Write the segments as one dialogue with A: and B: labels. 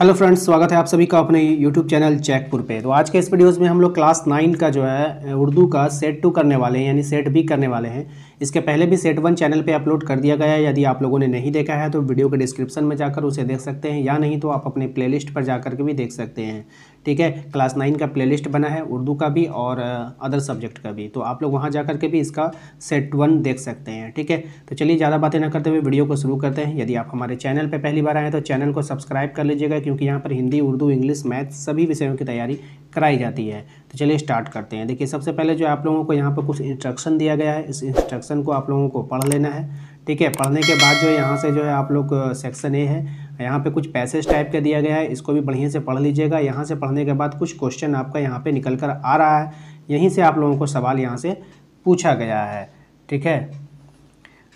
A: hello friends स्वागत है आप सभी का अपने यूट्यूब चैनल चेकपुर पे तो आज के इस वीडियोस में हम लोग क्लास नाइन का जो है उर्दू का सेट टू करने वाले हैं यानी सेट भी करने वाले हैं इसके पहले भी सेट वन चैनल पे अपलोड कर दिया गया है यदि आप लोगों ने नहीं देखा है तो वीडियो के डिस्क्रिप्शन में जाकर उसे देख सकते हैं या नहीं तो आप अपने प्ले पर जाकर के भी देख सकते हैं ठीक है क्लास नाइन का प्ले बना है उर्दू का भी और अदर uh, सब्जेक्ट का भी तो आप लोग वहाँ जा करके भी इसका सेट वन देख सकते हैं ठीक है तो चलिए ज़्यादा बातें ना करते हुए वीडियो को शुरू करते हैं यदि आप हमारे चैनल पर पहली बार आए तो चैनल को सब्सक्राइब कर लीजिएगा क्योंकि यहाँ पर हिंदी उर्दू इंग्लिश मैथ सभी विषयों की तैयारी कराई जाती है तो चलिए स्टार्ट करते हैं देखिए सबसे पहले जो आप लोगों को यहाँ पर कुछ इंस्ट्रक्शन दिया गया है इस इंस्ट्रक्शन को आप लोगों को पढ़ लेना है ठीक है पढ़ने के बाद जो यहाँ से जो है आप लोग सेक्शन ए है यहाँ पे कुछ पैसेज टाइप का दिया गया है इसको भी बढ़िया से पढ़ लीजिएगा यहाँ से पढ़ने के बाद कुछ क्वेश्चन आपका यहाँ पे निकल कर आ रहा है यहीं से आप लोगों को सवाल यहाँ से पूछा गया है ठीक है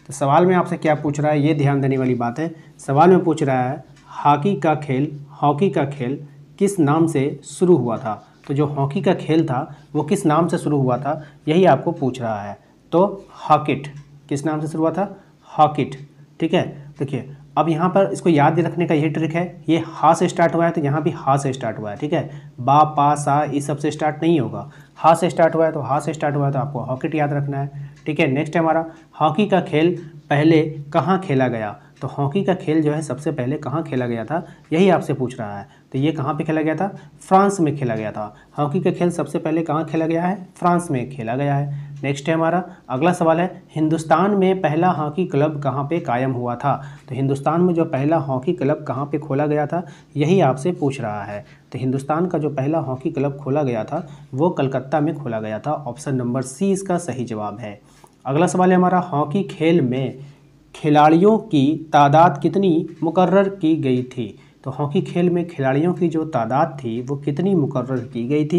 A: तो सवाल में आपसे क्या पूछ रहा है ये ध्यान देने वाली बात है सवाल में पूछ रहा है हॉकी का खेल हॉकी का खेल किस नाम से शुरू हुआ था तो जो हॉकी का खेल था वो किस नाम से शुरू हुआ था यही आपको पूछ रहा है तो हॉकिट किस नाम से शुरू हुआ था हॉकिट ठीक है देखिए अब यहाँ पर इसको याद रखने का ये ट्रिक है ये हा से स्टार्ट हुआ है तो यहाँ भी हा से स्टार्ट हुआ है ठीक है बा पा सा इस सब से स्टार्ट नहीं होगा हा से स्टार्ट हुआ है तो हा से स्टार्ट हुआ है तो आपको हॉकिट याद रखना है ठीक है नेक्स्ट है हमारा हॉकी का खेल पहले कहाँ खेला गया तो हॉकी का खेल जो है सबसे पहले कहाँ खेला गया था यही आपसे पूछ रहा है तो ये कहाँ पे खेला गया था फ्रांस में खेला गया था हॉकी का खेल सबसे पहले कहाँ खेला गया है फ्रांस में खेला गया है नेक्स्ट है हमारा अगला सवाल है हिंदुस्तान में पहला हॉकी क्लब कहाँ पे कायम हुआ था तो हिंदुस्तान में जो पहला हॉकी क्लब कहाँ पे खोला गया था यही आपसे पूछ रहा है तो हिंदुस्तान का जो पहला हॉकी क्लब खोला गया था वो कलकत्ता में खोला गया था ऑप्शन नंबर सी इसका सही जवाब है अगला सवाल है हमारा हॉकी खेल में खिलाड़ियों की तादाद कितनी मुकर्र की गई थी तो हॉकी खेल में खिलाड़ियों की जो तादाद थी वो कितनी मुकर की गई थी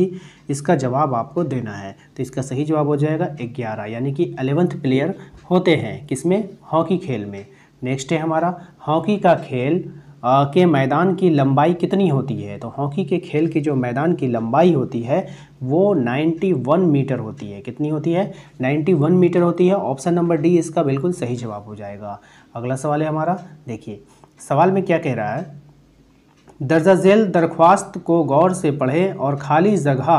A: इसका जवाब आपको देना है तो इसका सही जवाब हो जाएगा ग्यारह यानी कि अलेवंथ प्लेयर होते हैं किसमें हॉकी खेल में नेक्स्ट है हमारा हॉकी का खेल आ, के मैदान की लंबाई कितनी होती है तो हॉकी के खेल की जो मैदान की लंबाई होती है वो 91 मीटर होती है कितनी होती है 91 मीटर होती है ऑप्शन नंबर डी इसका बिल्कुल सही जवाब हो जाएगा अगला सवाल है हमारा देखिए सवाल में क्या कह रहा है दर्जा झेल दरख्वास्त को गौर से पढ़ें और खाली जगह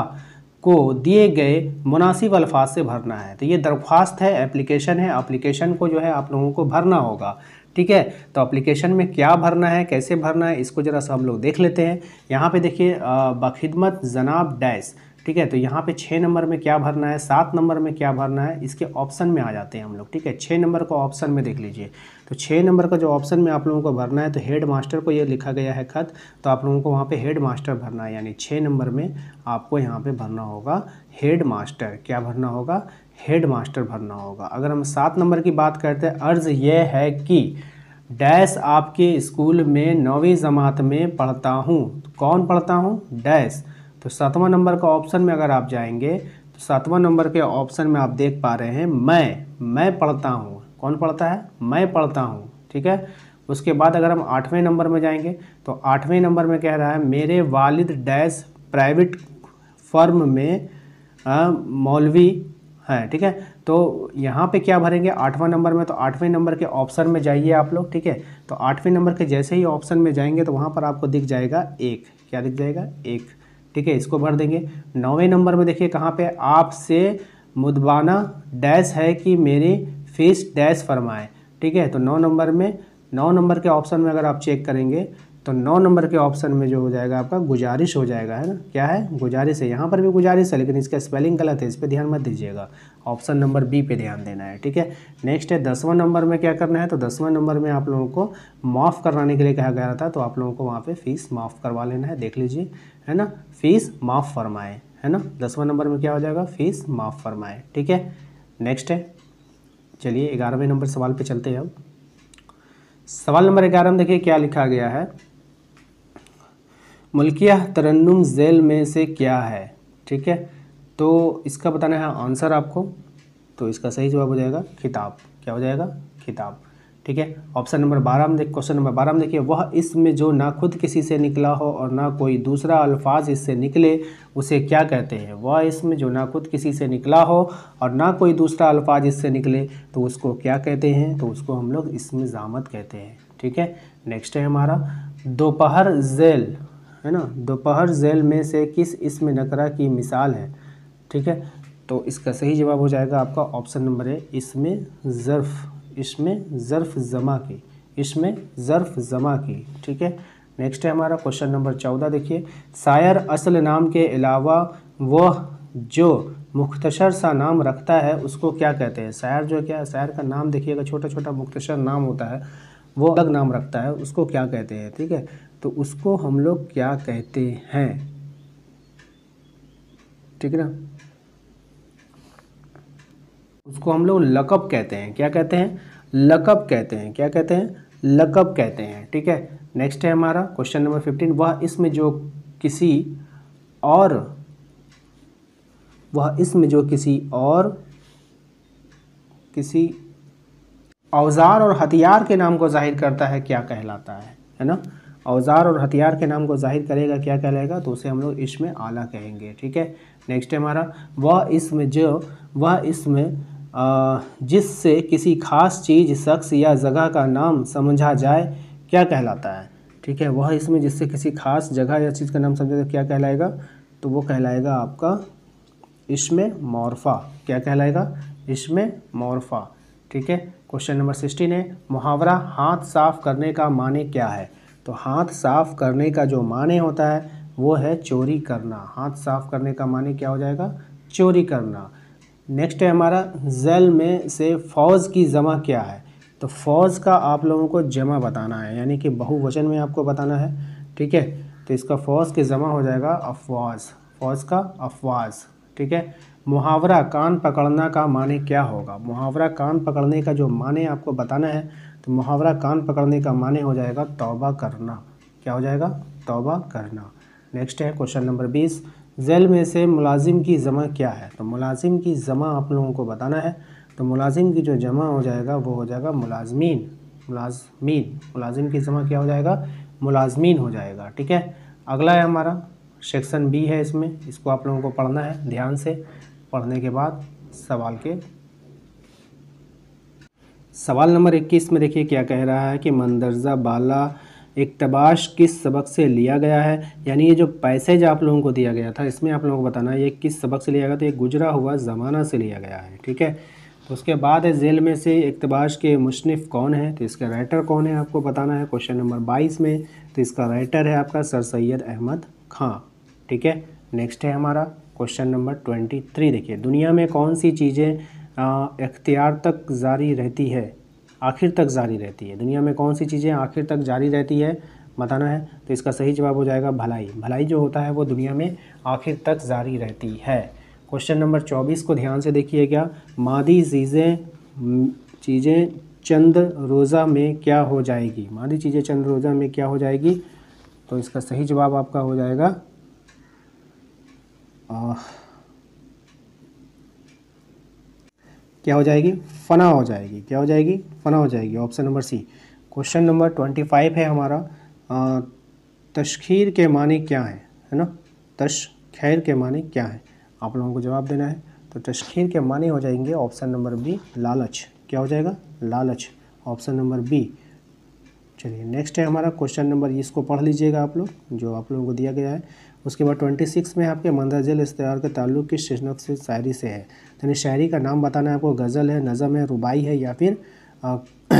A: को दिए गए मुनासिब अल्फाज से भरना है तो ये दरख्वास्त है एप्लीकेशन है एप्लीकेशन को जो है आप लोगों को भरना होगा ठीक है तो एप्लीकेशन में क्या भरना है कैसे भरना है इसको ज़रा सा हम लोग देख लेते हैं यहाँ पे देखिए बखिदमत जनाब डैश ठीक है तो यहाँ पे छः नंबर में क्या भरना है सात नंबर में क्या भरना है इसके ऑप्शन में आ जाते हैं हम लोग ठीक है छः नंबर को ऑप्शन में देख लीजिए तो छः नंबर का जो ऑप्शन में आप लोगों को भरना है तो हेड मास्टर को ये लिखा गया है खत तो आप लोगों को वहाँ पे हेड मास्टर भरना है यानी छः नंबर में आपको यहाँ पे भरना होगा हेड मास्टर क्या भरना होगा हेड मास्टर भरना होगा अगर हम सात नंबर की बात करते हैं अर्ज़ यह है कि डैश आपके स्कूल में नौवीं जमात में पढ़ता हूँ तो कौन पढ़ता हूँ डैश तो सातवां नंबर का ऑप्शन में अगर आप जाएंगे तो सातवां नंबर के ऑप्शन में आप देख पा रहे हैं मैं मैं पढ़ता हूँ कौन पढ़ता है मैं पढ़ता हूँ ठीक है उसके बाद अगर हम आठवें नंबर में जाएंगे तो आठवें नंबर में कह रहा है मेरे वालिद डैश प्राइवेट फर्म में मौलवी हैं ठीक है तो यहाँ पे क्या भरेंगे आठवां नंबर में तो आठवें नंबर के ऑप्शन में जाइए आप लोग ठीक है तो आठवें नंबर के जैसे ही ऑप्शन में जाएंगे तो वहाँ पर आपको दिख जाएगा एक क्या दिख जाएगा एक ठीक है इसको भर देंगे नौवें नंबर में देखिए कहाँ पे आपसे मुदबाना डैश है कि मेरी फीस डैश फरमाए ठीक है तो नौ नंबर में नौ नंबर के ऑप्शन में अगर आप चेक करेंगे तो नौ नंबर के ऑप्शन में जो हो जाएगा आपका गुजारिश हो जाएगा है ना क्या है गुजारिश है यहाँ पर भी गुजारिश है लेकिन इसका स्पेलिंग गलत है इस पर ध्यान मत दीजिएगा ऑप्शन नंबर बी पे ध्यान देना है ठीक है नेक्स्ट है दसवां नंबर में क्या करना है तो दसवां नंबर में आप लोगों को माफ़ करवाने के लिए कहा गया था तो आप लोगों को वहाँ पर फ़ीस माफ़ करवा लेना है देख लीजिए है ना फ़ीस माफ़ फरमाए है ना दसवां नंबर में क्या हो जाएगा फ़ीस माफ़ फरमाए ठीक है नेक्स्ट है चलिए ग्यारहवें नंबर सवाल पर चलते हैं अब सवाल नंबर ग्यारह में देखिए क्या लिखा गया है मलकिया तरन्नुम जेल में से क्या है ठीक है तो इसका बताना है आंसर आपको तो इसका सही जवाब हो जाएगा खिताब क्या हो जाएगा खिताब ठीक है ऑप्शन नंबर बारह में देख क्वेश्चन नंबर बारह में देखिए वह इसमें जो ना खुद किसी से निकला हो और ना कोई दूसरा अल्फाज इससे निकले उसे क्या कहते हैं वह इसमें जो ना खुद किसी से निकला हो और ना कोई दूसरा अल्फाज इससे निकले तो उसको क्या कहते हैं तो उसको हम लोग इसमें जामत कहते हैं ठीक है नेक्स्ट है हमारा दोपहर जेल है ना दोपहर जेल में से किस इसम नकरा की मिसाल है ठीक है तो इसका सही जवाब हो जाएगा आपका ऑप्शन नंबर ए इसमें ज़र्फ इसमें ज़र्फ जमा की इसमें ज़र्फ जमा की ठीक है नेक्स्ट है हमारा क्वेश्चन नंबर चौदह देखिए शायर असल नाम के अलावा वह जो मुख्तर सा नाम रखता है उसको क्या कहते हैं शायर जो क्या है शायर का नाम देखिएगा छोटा छोटा मुख्तर नाम होता है वो अलग नाम रखता है उसको क्या कहते हैं ठीक है तो उसको हम लोग क्या कहते हैं ठीक है ना उसको हम लोग लकअप कहते हैं क्या कहते हैं लकअप कहते हैं क्या कहते हैं लकअप कहते हैं ठीक है नेक्स्ट है हमारा क्वेश्चन नंबर फिफ्टीन वह इसमें जो किसी और वह इसमें जो किसी और किसी औजार और हथियार के नाम को जाहिर करता है क्या कहलाता है है ना औजार और हथियार के नाम को जाहिर करेगा क्या कहलाएगा तो उसे हम लोग इसमें आला कहेंगे ठीक है नेक्स्ट है हमारा वह इसमें जो वह इसमें जिससे किसी खास चीज़ शख्स या जगह का नाम समझा जाए क्या कहलाता है ठीक है वह इसमें जिससे किसी खास जगह या चीज़ का नाम समझा जाए क्या कहलाएगा तो वो कहलाएगा आपका इसमें मौरफा क्या कहलाएगा इसमें मौरफा ठीक है क्वेश्चन नंबर सिक्सटीन है मुहावरा हाथ साफ करने का माने क्या है तो हाथ साफ करने का जो माने होता है वो है चोरी करना हाथ साफ करने का माने क्या हो जाएगा चोरी करना नेक्स्ट है हमारा जेल में से फौज की जमा क्या है तो फौज का आप लोगों को जमा बताना है यानी कि बहुवचन में आपको बताना है ठीक है तो इसका फौज के जमा हो जाएगा अफवाज फौज का अफवाज ठीक है मुहावरा कान पकड़ना का माने क्या होगा मुहावरा कान पकड़ने का जो माने आपको बताना है तो मुहावरा कान पकड़ने का माने हो जाएगा तौबा करना क्या हो जाएगा तौबा करना नेक्स्ट है क्वेश्चन नंबर बीस जेल में से मुलाजिम की जमा क्या है तो मुलाजिम की जमा आप लोगों को बताना है तो मुलाजिम की जो जमा हो जाएगा वो हो जाएगा मुलाजमीन मुलाजमीन मुलाजिम की जमा क्या हो जाएगा मुलाजमीन हो जाएगा ठीक है अगला है हमारा सेक्शन बी है इसमें इसको आप लोगों को पढ़ना है ध्यान से पढ़ने के बाद सवाल के सवाल नंबर इक्कीस में देखिए क्या कह रहा है कि मंदरजा बाला इकतबाश किस सबक से लिया गया है यानी ये जो पैसेज आप लोगों को दिया गया था इसमें आप लोगों को बताना है ये किस सबक से लिया गया तो ये गुजरा हुआ ज़माना से लिया गया है ठीक है तो उसके बाद है जेल में से इकतबाश के मुशनफ़ कौन है तो इसका राइटर कौन है आपको बताना है क्वेश्चन नंबर बाईस में तो इसका राइटर है आपका सर सैद अहमद खां ठीक है नेक्स्ट है हमारा क्वेश्चन नंबर ट्वेंटी थ्री देखिए दुनिया में कौन सी चीज़ें इख्तियार तक जारी रहती है आखिर तक जारी रहती है दुनिया में कौन सी चीज़ें आखिर तक जारी रहती है बताना है तो इसका सही जवाब हो जाएगा भलाई भलाई जो होता है वो दुनिया में आखिर तक जारी रहती है क्वेश्चन नंबर चौबीस को ध्यान से देखिए क्या मादी चीज़ें चीज़ें चंद रोज़ा में क्या हो जाएगी मादी चीज़ें चंद रोज़ा में क्या हो जाएगी तो इसका सही जवाब आपका हो जाएगा क्या हो जाएगी फना हो जाएगी क्या हो जाएगी फना हो जाएगी option number C question number twenty five है हमारा तशखीर के माने क्या है है ना तश खैर के माने क्या है आप लोगों को जवाब देना है तो तशखीर के माने हो जाएंगे ऑप्शन नंबर बी लालच क्या हो जाएगा लालच ऑप्शन नंबर बी चलिए नेक्स्ट है हमारा क्वेश्चन नंबर इसको पढ़ लीजिएगा आप लोग जो आप लोगों को दिया गया है उसके बाद ट्वेंटी सिक्स में आपके मंदरजल इश्तार के ताल्लुक किस शिशनक से शायरी से है यानी शायरी का नाम बताना है आपको गज़ल है नज़म है रुबाई है या फिर आ,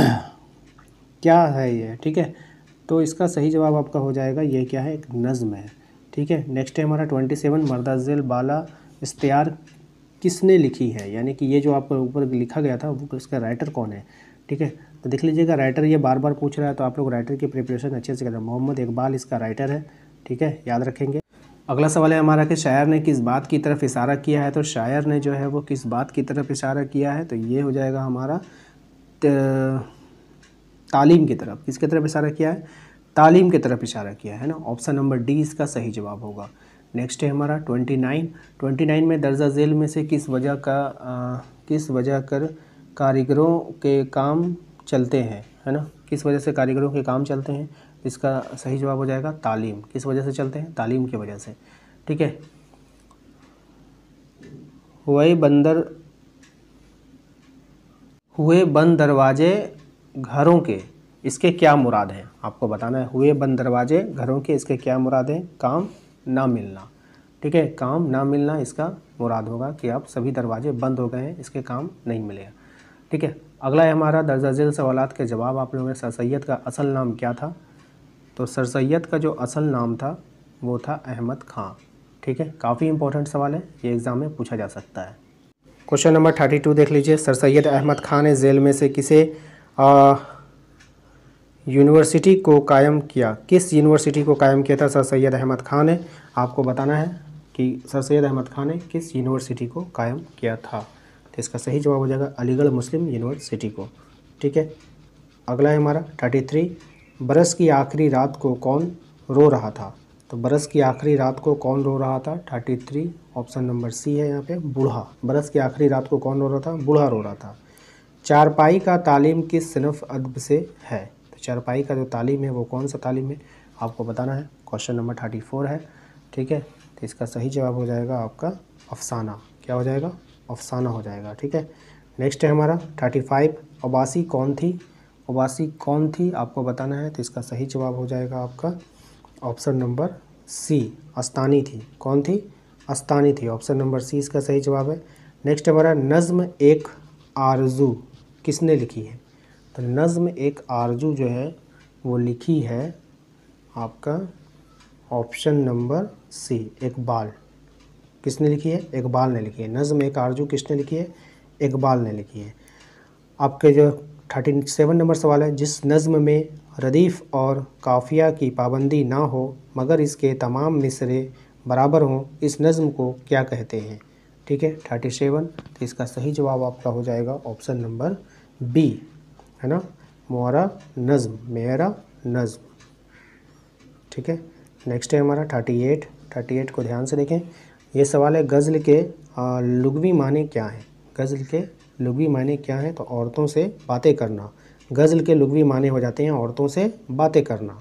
A: क्या है ये ठीक है तो इसका सही जवाब आपका हो जाएगा ये क्या है एक नज़म है ठीक है नेक्स्ट है हमारा ट्वेंटी सेवन मरदाजिल बाला इश्तार किसने लिखी है यानी कि ये जो आपको ऊपर लिखा गया था वो इसका राइटर कौन है ठीक है तो देख लीजिएगा राइटर ये बार बार पूछ रहा है तो आप लोग राइटर की प्रिपरेशन अच्छे से करें मोहम्मद इकबाल इसका राइटर है ठीक है याद रखेंगे अगला सवाल है हमारा कि शायर ने किस बात की तरफ इशारा किया है तो शायर ने जो है वो किस बात की तरफ इशारा किया है तो ये हो जाएगा हमारा तालीम की तरफ किसके तरफ इशारा किया है तालीम की तरफ इशारा किया है ना ऑप्शन नंबर डी इसका सही जवाब होगा नेक्स्ट है हमारा ट्वेंटी नाइन ट्वेंटी नाइन में दर्जा झेल में से किस वजह का आ, किस वजह कर कारीगरों के काम चलते हैं है ना किस वजह से कारीगरों के काम चलते हैं इसका सही जवाब हो जाएगा तालीम किस वजह से चलते हैं तालीम की वजह से ठीक है हुए बंदर हुए बंद दरवाजे घरों के इसके क्या मुराद हैं आपको बताना है हुए बंद दरवाजे घरों के इसके क्या मुराद हैं काम ना मिलना ठीक है काम ना मिलना इसका मुराद होगा कि आप सभी दरवाजे बंद हो गए हैं इसके काम नहीं मिलेगा ठीक है अगला है हमारा दर्जा झेल सवालत के जवाब आप लोगों ने सर सैद का असल नाम क्या था तो सर सैद का जो असल नाम था वो था अहमद खां ठीक है काफ़ी इंपॉर्टेंट सवाल है ये एग्ज़ाम में पूछा जा सकता है क्वेश्चन नंबर थर्टी टू देख लीजिए सर सैद अहमद खान ने जेल में से किसे यूनिवर्सिटी को कायम किया किस यूनिवर्सिटी को कायम किया था सर सैद अहमद खान ने आपको बताना है कि सर सैद अहमद खान ने किस यूनिवर्सिटी को कायम किया था तो इसका सही जवाब हो जाएगा अलीगढ़ मुस्लिम यूनिवर्सिटी को ठीक है अगला है हमारा थर्टी थ्री बरस की आखिरी रात को कौन रो रहा था तो बरस की आखिरी रात को कौन रो रहा था thirty three option number C है यहाँ पे बूढ़ा बरस की आखिरी रात को कौन रो रहा था बूढ़ा रो रहा था चारपाई का तालीम किस सिनफ अदब से है तो चारपाई का जो तालीम है वो कौन सा तालीम है आपको बताना है क्वेश्चन नंबर थर्टी फोर है ठीक है तो इसका सही जवाब हो जाएगा आपका अफसाना क्या हो जाएगा अफसाना हो जाएगा ठीक है नेक्स्ट है हमारा थर्टी फाइव अबासी कौन थी वासी कौन थी आपको बताना है तो इसका सही जवाब हो जाएगा आपका ऑप्शन नंबर सी अस्तानी थी कौन थी अस्तानी थी ऑप्शन नंबर सी इसका सही जवाब है नेक्स्ट हमारा नज़म एक आरजू किसने लिखी है तो नज़म एक आरजू जो है वो लिखी है आपका ऑप्शन नंबर सी इकबाल किसने लिखी है इकबाल ने लिखी है नज़म एक आरजू किसने लिखी है इकबाल ने लिखी है आपके जो थर्टी सेवन नंबर सवाल है जिस नज़म में रदीफ़ और काफिया की पाबंदी ना हो मगर इसके तमाम मिसरे बराबर हों इस नज़म को क्या कहते हैं ठीक है थर्टी सेवन तो इसका सही जवाब आपका हो जाएगा ऑप्शन नंबर बी है ना मोरा नज़म मेरा नज़म ठीक है नेक्स्ट है हमारा थर्टी एट थर्टी एट को ध्यान से देखें ये सवाल है गज़ल के लुगवी माने क्या हैं गज़ल के लुगवी माने क्या हैं तो औरतों से बातें करना गज़ल के लुगवी माने हो जाते हैं औरतों से बातें करना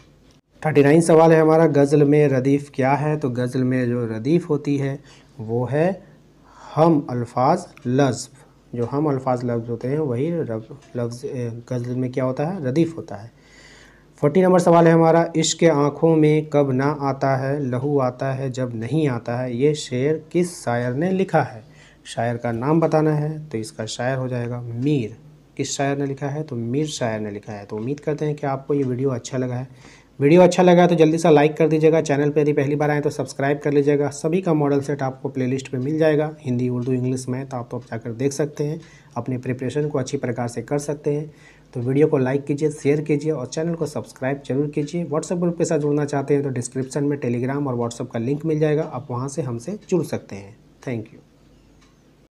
A: थर्टी नाइन सवाल है हमारा गज़ल में रदीफ़ क्या है तो गज़ल में जो रदीफ़ होती है वो है हम अल्फाज लफ्ज़ जो हम अल्फाज लफ्ज़ होते हैं वही लफ्ज़ गज़ल में क्या होता है रदीफ़ होता है फोर्टी नंबर सवाल है हमारा इश्क आँखों में कब ना आता है लहू आता है जब नहीं आता है ये शेर किस शायर ने लिखा है शायर का नाम बताना है तो इसका शायर हो जाएगा मीर किस शायर ने लिखा है तो मीर शायर ने लिखा है तो उम्मीद करते हैं कि आपको ये वीडियो अच्छा लगा है वीडियो अच्छा लगा तो जल्दी सा लाइक कर दीजिएगा चैनल पर यदि पहली बार आए तो सब्सक्राइब कर लीजिएगा सभी का मॉडल सेट आपको प्लेलिस्ट पे मिल जाएगा हिंदी उर्दू इंग्लिश में तो आप तो आप जाकर देख सकते हैं अपने प्रिपरेशन को अच्छी प्रकार से कर सकते हैं तो वीडियो को लाइक कीजिए शेयर कीजिए और चैनल को सब्सक्राइब जरूर कीजिए व्हाट्सअप ग्रुप के साथ जुड़ना चाहते हैं तो डिस्क्रिप्शन में टेलीग्राम और व्हाट्सअप का लिंक मिल जाएगा आप वहाँ से हमसे जुड़ सकते हैं थैंक यू